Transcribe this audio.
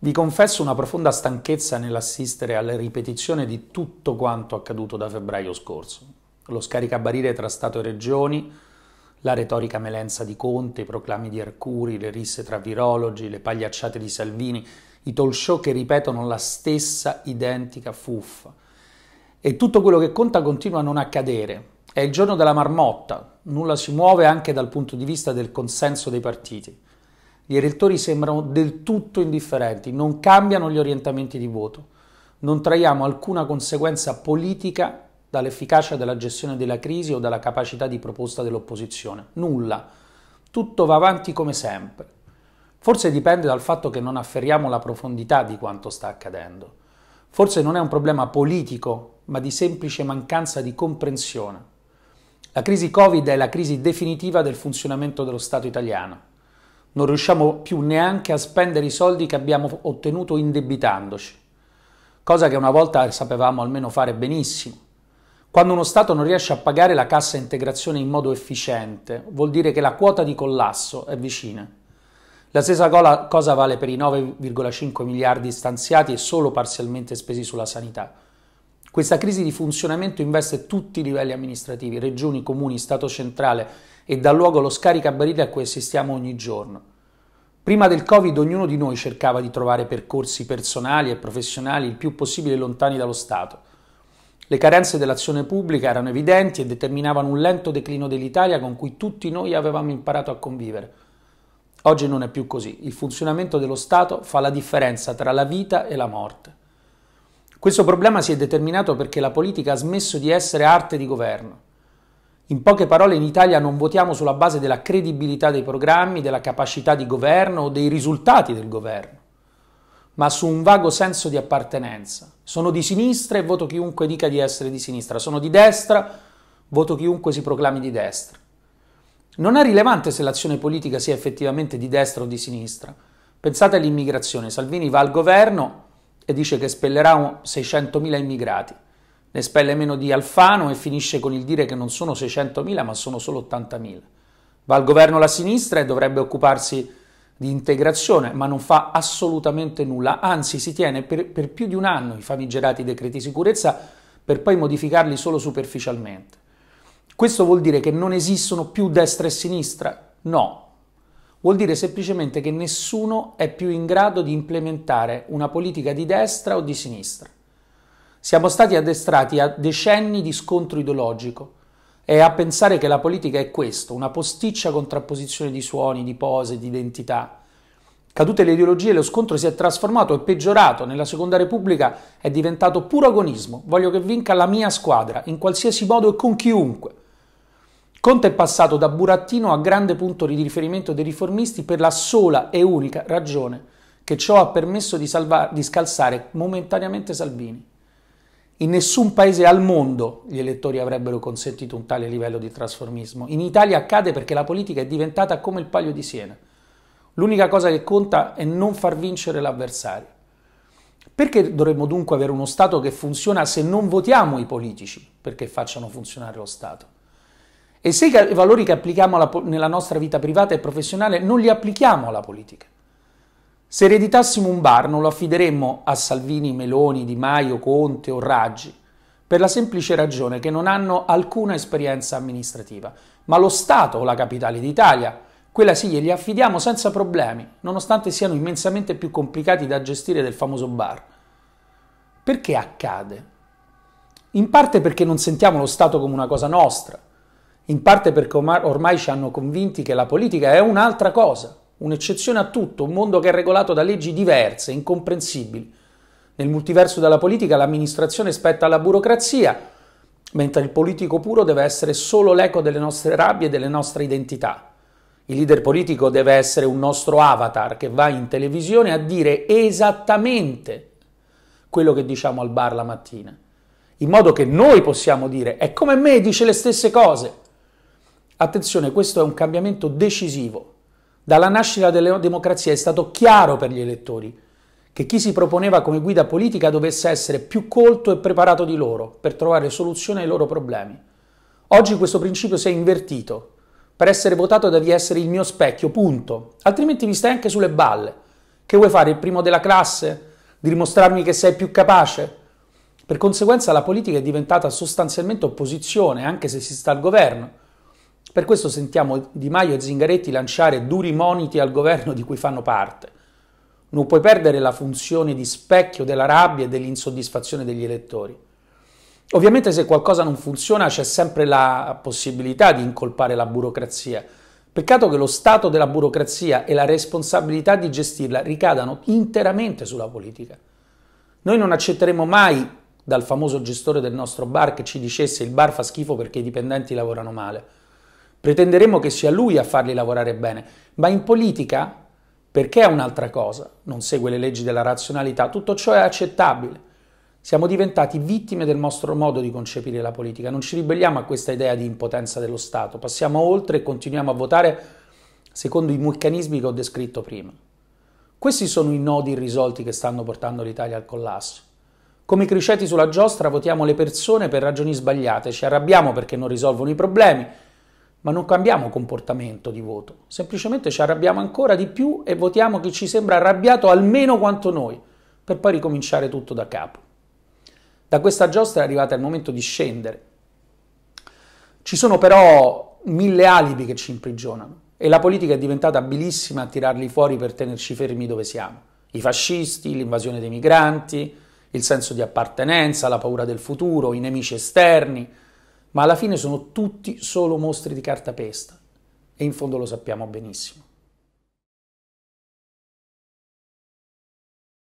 Vi confesso una profonda stanchezza nell'assistere alla ripetizione di tutto quanto accaduto da febbraio scorso. Lo scaricabarile tra Stato e Regioni, la retorica melenza di Conte, i proclami di Arcuri, le risse tra virologi, le pagliacciate di Salvini, i talk show che ripetono la stessa identica fuffa. E tutto quello che conta continua a non accadere. È il giorno della marmotta, nulla si muove anche dal punto di vista del consenso dei partiti. Gli elettori sembrano del tutto indifferenti, non cambiano gli orientamenti di voto. Non traiamo alcuna conseguenza politica dall'efficacia della gestione della crisi o dalla capacità di proposta dell'opposizione. Nulla. Tutto va avanti come sempre. Forse dipende dal fatto che non afferriamo la profondità di quanto sta accadendo. Forse non è un problema politico, ma di semplice mancanza di comprensione. La crisi Covid è la crisi definitiva del funzionamento dello Stato italiano non riusciamo più neanche a spendere i soldi che abbiamo ottenuto indebitandoci, cosa che una volta sapevamo almeno fare benissimo. Quando uno Stato non riesce a pagare la cassa integrazione in modo efficiente, vuol dire che la quota di collasso è vicina. La stessa cosa vale per i 9,5 miliardi stanziati e solo parzialmente spesi sulla sanità. Questa crisi di funzionamento investe tutti i livelli amministrativi, regioni, comuni, Stato centrale e dà luogo allo scaricabarile a cui assistiamo ogni giorno. Prima del Covid ognuno di noi cercava di trovare percorsi personali e professionali il più possibile lontani dallo Stato. Le carenze dell'azione pubblica erano evidenti e determinavano un lento declino dell'Italia con cui tutti noi avevamo imparato a convivere. Oggi non è più così. Il funzionamento dello Stato fa la differenza tra la vita e la morte. Questo problema si è determinato perché la politica ha smesso di essere arte di governo in poche parole, in Italia non votiamo sulla base della credibilità dei programmi, della capacità di governo o dei risultati del governo, ma su un vago senso di appartenenza. Sono di sinistra e voto chiunque dica di essere di sinistra, sono di destra, voto chiunque si proclami di destra. Non è rilevante se l'azione politica sia effettivamente di destra o di sinistra. Pensate all'immigrazione. Salvini va al governo e dice che spellerà 600.000 immigrati ne spelle meno di Alfano e finisce con il dire che non sono 600.000 ma sono solo 80.000. Va al governo la sinistra e dovrebbe occuparsi di integrazione, ma non fa assolutamente nulla, anzi si tiene per, per più di un anno i famigerati decreti sicurezza per poi modificarli solo superficialmente. Questo vuol dire che non esistono più destra e sinistra? No. Vuol dire semplicemente che nessuno è più in grado di implementare una politica di destra o di sinistra. Siamo stati addestrati a decenni di scontro ideologico e a pensare che la politica è questo, una posticcia contrapposizione di suoni, di pose, di identità. Cadute le ideologie, lo scontro si è trasformato e peggiorato. Nella Seconda Repubblica è diventato puro agonismo. Voglio che vinca la mia squadra, in qualsiasi modo e con chiunque. Conte è passato da burattino a grande punto di riferimento dei riformisti per la sola e unica ragione che ciò ha permesso di, salva- di scalzare momentaneamente Salvini. In nessun paese al mondo gli elettori avrebbero consentito un tale livello di trasformismo. In Italia accade perché la politica è diventata come il palio di Siena. L'unica cosa che conta è non far vincere l'avversario. Perché dovremmo dunque avere uno Stato che funziona se non votiamo i politici perché facciano funzionare lo Stato? E se i valori che applichiamo nella nostra vita privata e professionale non li applichiamo alla politica? Se ereditassimo un bar non lo affideremmo a Salvini, Meloni, Di Maio, Conte o Raggi, per la semplice ragione che non hanno alcuna esperienza amministrativa, ma lo Stato o la capitale d'Italia, quella sì, gli affidiamo senza problemi, nonostante siano immensamente più complicati da gestire del famoso bar. Perché accade? In parte perché non sentiamo lo Stato come una cosa nostra, in parte perché ormai ci hanno convinti che la politica è un'altra cosa un'eccezione a tutto, un mondo che è regolato da leggi diverse, incomprensibili. Nel multiverso della politica l'amministrazione spetta alla burocrazia, mentre il politico puro deve essere solo l'eco delle nostre rabbie e delle nostre identità. Il leader politico deve essere un nostro avatar che va in televisione a dire esattamente quello che diciamo al bar la mattina, in modo che noi possiamo dire è come me, dice le stesse cose. Attenzione, questo è un cambiamento decisivo dalla nascita della democrazia è stato chiaro per gli elettori che chi si proponeva come guida politica dovesse essere più colto e preparato di loro per trovare soluzione ai loro problemi. Oggi questo principio si è invertito. Per essere votato devi essere il mio specchio, punto. Altrimenti mi stai anche sulle balle. Che vuoi fare, il primo della classe? Di Dimostrarmi che sei più capace? Per conseguenza la politica è diventata sostanzialmente opposizione, anche se si sta al governo. Per questo sentiamo Di Maio e Zingaretti lanciare duri moniti al governo di cui fanno parte. Non puoi perdere la funzione di specchio della rabbia e dell'insoddisfazione degli elettori. Ovviamente se qualcosa non funziona c'è sempre la possibilità di incolpare la burocrazia. Peccato che lo stato della burocrazia e la responsabilità di gestirla ricadano interamente sulla politica. Noi non accetteremo mai dal famoso gestore del nostro bar che ci dicesse il bar fa schifo perché i dipendenti lavorano male. Pretenderemo che sia lui a farli lavorare bene, ma in politica, perché è un'altra cosa, non segue le leggi della razionalità, tutto ciò è accettabile. Siamo diventati vittime del nostro modo di concepire la politica, non ci ribelliamo a questa idea di impotenza dello Stato, passiamo oltre e continuiamo a votare secondo i meccanismi che ho descritto prima. Questi sono i nodi irrisolti che stanno portando l'Italia al collasso. Come i criceti sulla giostra votiamo le persone per ragioni sbagliate, ci arrabbiamo perché non risolvono i problemi, ma non cambiamo comportamento di voto, semplicemente ci arrabbiamo ancora di più e votiamo chi ci sembra arrabbiato almeno quanto noi, per poi ricominciare tutto da capo. Da questa giostra è arrivato il momento di scendere. Ci sono però mille alibi che ci imprigionano e la politica è diventata abilissima a tirarli fuori per tenerci fermi dove siamo. I fascisti, l'invasione dei migranti, il senso di appartenenza, la paura del futuro, i nemici esterni, ma alla fine sono tutti solo mostri di cartapesta e in fondo lo sappiamo benissimo.